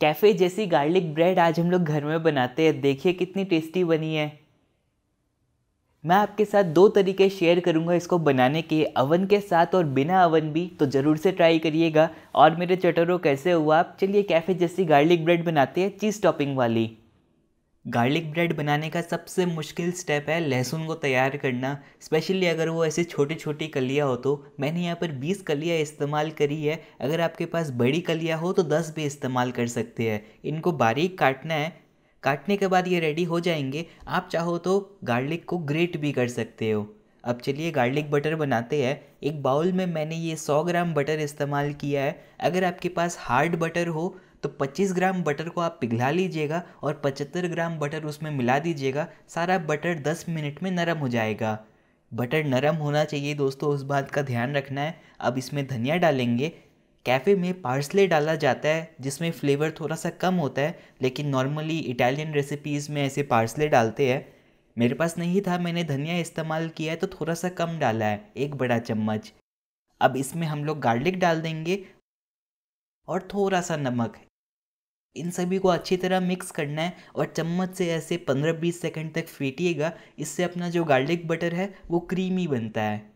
cafe जैसी garlic bread आज हम लोग घर में बनाते हैं देखिए कितनी टेस्टी बनी है मैं आपके साथ दो तरीके शेयर करूंगा इसको बनाने के अवन के साथ और बिना अवन भी तो ज़रूर से ट्राई करिएगा और मेरे चटोरों कैसे हुआ आप चलिए कैफ़े जैसी गार्लिक ब्रेड बनाते हैं चीज़ टॉपिंग वाली गार्लिक ब्रेड बनाने का सबसे मुश्किल स्टेप है लहसुन को तैयार करना स्पेशली अगर वो ऐसे छोटी छोटी कलियाँ हो तो मैंने यहाँ पर 20 कलियाँ इस्तेमाल करी है अगर आपके पास बड़ी कलियाँ हो तो 10 भी इस्तेमाल कर सकते हैं इनको बारीक काटना है काटने के बाद ये रेडी हो जाएंगे आप चाहो तो गार्लिक को ग्रेट भी कर सकते हो अब चलिए गार्लिक बटर बनाते हैं एक बाउल में मैंने ये 100 ग्राम बटर इस्तेमाल किया है अगर आपके पास हार्ड बटर हो तो 25 ग्राम बटर को आप पिघला लीजिएगा और 75 ग्राम बटर उसमें मिला दीजिएगा सारा बटर 10 मिनट में नरम हो जाएगा बटर नरम होना चाहिए दोस्तों उस बात का ध्यान रखना है अब इसमें धनिया डालेंगे कैफ़े में पार्सले डाला जाता है जिसमें फ्लेवर थोड़ा सा कम होता है लेकिन नॉर्मली इटालियन रेसिपीज़ में ऐसे पार्सले डालते हैं मेरे पास नहीं था मैंने धनिया इस्तेमाल किया है तो थोड़ा सा कम डाला है एक बड़ा चम्मच अब इसमें हम लोग गार्लिक डाल देंगे और थोड़ा सा नमक इन सभी को अच्छी तरह मिक्स करना है और चम्मच से ऐसे 15-20 सेकंड तक फेंटिएगा इससे अपना जो गार्लिक बटर है वो क्रीमी बनता है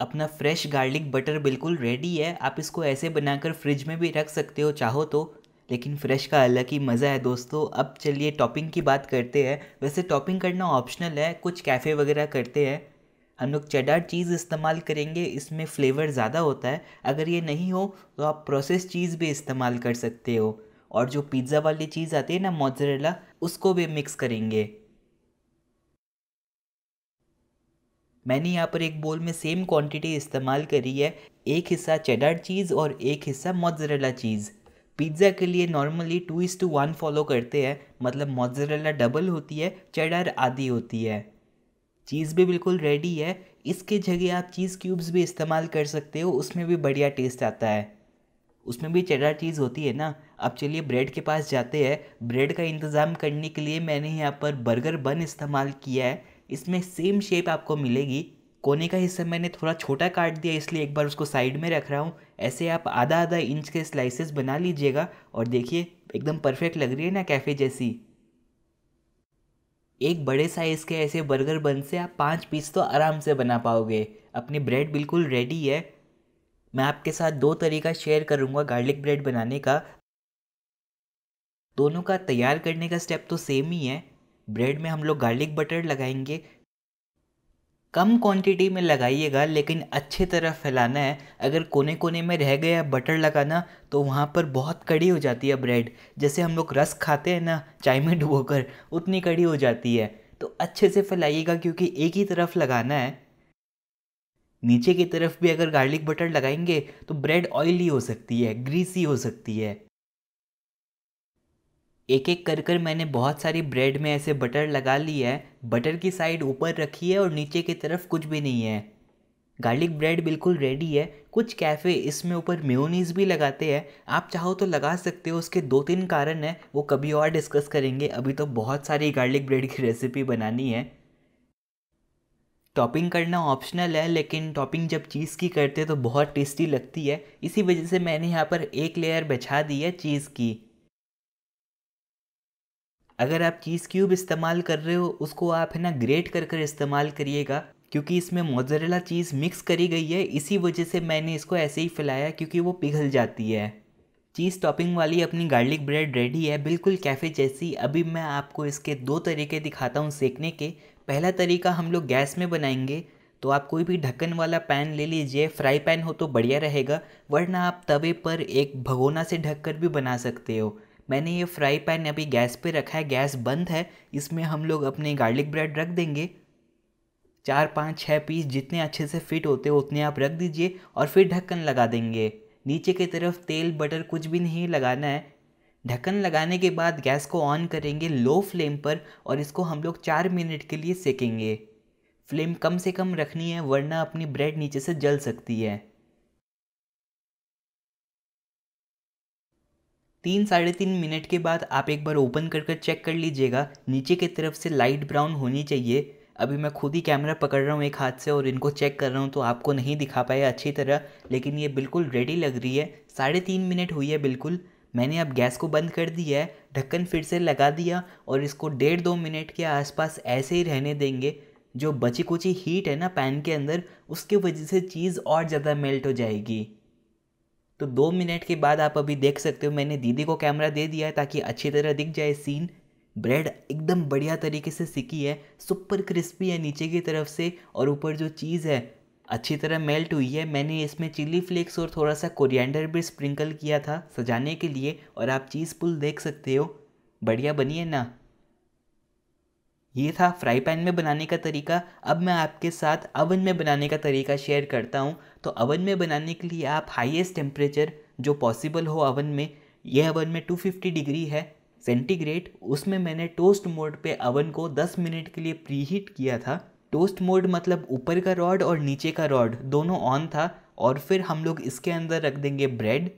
अपना फ्रेश गार्लिक बटर बिल्कुल रेडी है आप इसको ऐसे बनाकर फ्रिज में भी रख सकते हो चाहो तो लेकिन फ्रेश का अलग ही मज़ा है दोस्तों अब चलिए टॉपिंग की बात करते हैं वैसे टॉपिंग करना ऑप्शनल है कुछ कैफ़े वगैरह करते हैं हम लोग चेडार चीज़ इस्तेमाल करेंगे इसमें फ़्लेवर ज़्यादा होता है अगर ये नहीं हो तो आप प्रोसेस चीज़ भी इस्तेमाल कर सकते हो और जो पिज़्ज़ा वाली चीज़ आती है ना मोजरेला उसको भी मिक्स करेंगे मैंने यहाँ पर एक बोल में सेम क्वांटिटी इस्तेमाल करी है एक हिस्सा चेडार चीज़ और एक हिस्सा मोजरेला चीज़ पिज़्ज़ा के लिए normally two is to one follow करते हैं मतलब मोजरेला डबल होती है चेडार आधी होती है चीज़ भी बिल्कुल रेडी है इसके जगह आप चीज़ क्यूब्स भी इस्तेमाल कर सकते हो उसमें भी बढ़िया टेस्ट आता है उसमें भी चेडर चीज़ होती है ना अब चलिए ब्रेड के पास जाते हैं ब्रेड का इंतज़ाम करने के लिए मैंने यहाँ पर बर्गर बन इस्तेमाल किया है इसमें सेम शेप आपको मिलेगी कोने का हिस्सा मैंने थोड़ा छोटा काट दिया इसलिए एक बार उसको साइड में रख रहा हूँ ऐसे आप आधा आधा इंच के स्लाइसेस बना लीजिएगा और देखिए एकदम परफेक्ट लग रही है ना कैफ़े जैसी एक बड़े साइज़ के ऐसे बर्गर बन से आप पाँच पीस तो आराम से बना पाओगे अपनी ब्रेड बिल्कुल रेडी है मैं आपके साथ दो तरीका शेयर करूँगा गार्लिक ब्रेड बनाने का दोनों का तैयार करने का स्टेप तो सेम ही है ब्रेड में हम लोग गार्लिक बटर लगाएंगे कम क्वांटिटी में लगाइएगा लेकिन अच्छी तरह फैलाना है अगर कोने कोने में रह गया बटर लगाना तो वहाँ पर बहुत कड़ी हो जाती है ब्रेड जैसे हम लोग रस खाते हैं ना चाय में डुबोकर उतनी कड़ी हो जाती है तो अच्छे से फैलाइएगा क्योंकि एक ही तरफ लगाना है नीचे की तरफ भी अगर गार्लिक बटर लगाएंगे तो ब्रेड ऑयली हो सकती है ग्रीसी हो सकती है एक एक कर कर मैंने बहुत सारी ब्रेड में ऐसे बटर लगा ली है बटर की साइड ऊपर रखी है और नीचे की तरफ कुछ भी नहीं है गार्लिक ब्रेड बिल्कुल रेडी है कुछ कैफ़े इसमें ऊपर म्योनीस भी लगाते हैं आप चाहो तो लगा सकते हो उसके दो तीन कारण हैं वो कभी और डिस्कस करेंगे अभी तो बहुत सारी गार्लिक ब्रेड की रेसिपी बनानी है टॉपिंग करना ऑप्शनल है लेकिन टॉपिंग जब चीज़ की करते हैं तो बहुत टेस्टी लगती है इसी वजह से मैंने यहाँ पर एक लेयर बिछा दी है चीज़ की अगर आप चीज़ क्यूब इस्तेमाल कर रहे हो उसको आप है ना ग्रेट कर कर इस्तेमाल करिएगा क्योंकि इसमें मोजरेला चीज़ मिक्स करी गई है इसी वजह से मैंने इसको ऐसे ही फैलाया क्योंकि वो पिघल जाती है चीज़ टॉपिंग वाली अपनी गार्लिक ब्रेड रेडी है बिल्कुल कैफ़े जैसी अभी मैं आपको इसके दो तरीके दिखाता हूँ सेकने के पहला तरीका हम लोग गैस में बनाएंगे तो आप कोई भी ढक्कन वाला पैन ले लीजिए फ्राई पैन हो तो बढ़िया रहेगा वरना आप तवे पर एक भगोना से ढककर भी बना सकते हो मैंने ये फ्राई पैन अभी गैस पे रखा है गैस बंद है इसमें हम लोग अपने गार्लिक ब्रेड रख देंगे चार पाँच छः पीस जितने अच्छे से फिट होते हो उतने आप रख दीजिए और फिर ढक्कन लगा देंगे नीचे की तरफ तेल बटर कुछ भी नहीं लगाना है ढक्कन लगाने के बाद गैस को ऑन करेंगे लो फ्लेम पर और इसको हम लोग चार मिनट के लिए सेकेंगे फ्लेम कम से कम रखनी है वरना अपनी ब्रेड नीचे से जल सकती है तीन साढ़े तीन मिनट के बाद आप एक बार ओपन कर कर चेक कर लीजिएगा नीचे की तरफ से लाइट ब्राउन होनी चाहिए अभी मैं खुद ही कैमरा पकड़ रहा हूँ एक हाथ से और इनको चेक कर रहा हूँ तो आपको नहीं दिखा पाया अच्छी तरह लेकिन ये बिल्कुल रेडी लग रही है साढ़े तीन मिनट हुई है बिल्कुल मैंने अब गैस को बंद कर दिया है ढक्कन फिर से लगा दिया और इसको डेढ़ दो मिनट के आसपास ऐसे ही रहने देंगे जो बची कुची हीट है ना पैन के अंदर उसके वजह से चीज़ और ज़्यादा मेल्ट हो जाएगी तो दो मिनट के बाद आप अभी देख सकते हो मैंने दीदी को कैमरा दे दिया है ताकि अच्छी तरह दिख जाए सीन ब्रेड एकदम बढ़िया तरीके से सिकी है सुपर क्रिस्पी है नीचे की तरफ से और ऊपर जो चीज़ है अच्छी तरह मेल्ट हुई है मैंने इसमें चिली फ्लेक्स और थोड़ा सा कोरिएंडर भी स्प्रिंकल किया था सजाने के लिए और आप चीज़ पुल देख सकते हो बढ़िया बनी है ना ये था फ्राई पैन में बनाने का तरीका अब मैं आपके साथ अवन में बनाने का तरीका शेयर करता हूँ तो अवन में बनाने के लिए आप हाईएस्ट टेम्परेचर जो पॉसिबल हो अवन में यह अवन में 250 डिग्री है सेंटीग्रेड उसमें मैंने टोस्ट मोड पे अवन को 10 मिनट के लिए प्री हीट किया था टोस्ट मोड मतलब ऊपर का रॉड और नीचे का रॉड दोनों ऑन था और फिर हम लोग इसके अंदर रख देंगे ब्रेड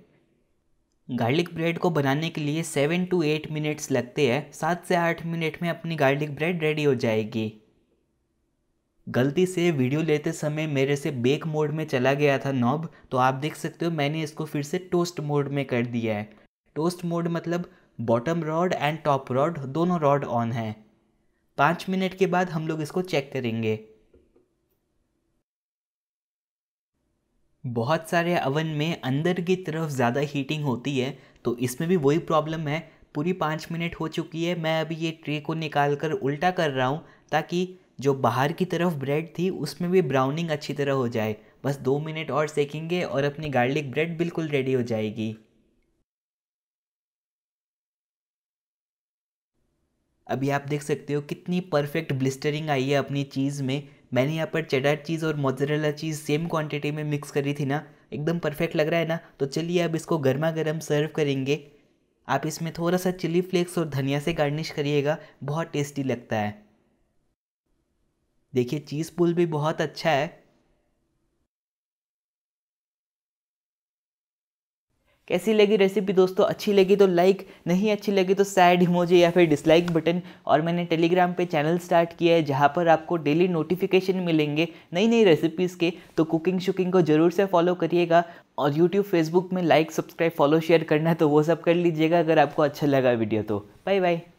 गार्लिक ब्रेड को बनाने के लिए सेवन टू एट मिनट्स लगते हैं सात से आठ मिनट में अपनी गार्लिक ब्रेड रेडी हो जाएगी गलती से वीडियो लेते समय मेरे से बेक मोड में चला गया था नॉब तो आप देख सकते हो मैंने इसको फिर से टोस्ट मोड में कर दिया है टोस्ट मोड मतलब bottom rod and top rod दोनों रॉड ऑन है पाँच मिनट के बाद हम लोग इसको चेक करेंगे बहुत सारे अवन में अंदर की तरफ ज़्यादा हीटिंग होती है तो इसमें भी वही प्रॉब्लम है पूरी पाँच मिनट हो चुकी है मैं अभी ये ट्रे को निकाल कर उल्टा कर रहा हूँ ताकि जो बाहर की तरफ ब्रेड थी उसमें भी ब्राउनिंग अच्छी तरह हो जाए बस दो मिनट और सेकेंगे और अपनी गार्लिक ब्रेड बिल्कुल रेडी हो जाएगी अभी आप देख सकते हो कितनी परफेक्ट ब्लिस्टरिंग आई है अपनी चीज़ में मैंने यहाँ पर चेडार चीज़ और मोजरेला चीज़ सेम क्वांटिटी में मिक्स करी थी ना एकदम परफेक्ट लग रहा है ना तो चलिए अब इसको गर्मा गर्म सर्व करेंगे आप इसमें थोड़ा सा चिली फ्लेक्स और धनिया से गार्निश करिएगा बहुत टेस्टी लगता है देखिए चीज़ पुल भी बहुत अच्छा है कैसी लगी रेसिपी दोस्तों अच्छी लगी तो लाइक नहीं अच्छी लगी तो सैड इमोजी या फिर डिसलाइक बटन और मैंने टेलीग्राम पे चैनल स्टार्ट किया है जहाँ पर आपको डेली नोटिफिकेशन मिलेंगे नई नई रेसिपीज़ के तो कुकिंग शुकिंग को ज़रूर से फॉलो करिएगा और यूट्यूब फेसबुक में लाइक सब्सक्राइब फॉलो शेयर करना है तो वो सब कर लीजिएगा अगर आपको अच्छा लगा वीडियो तो बाय बाय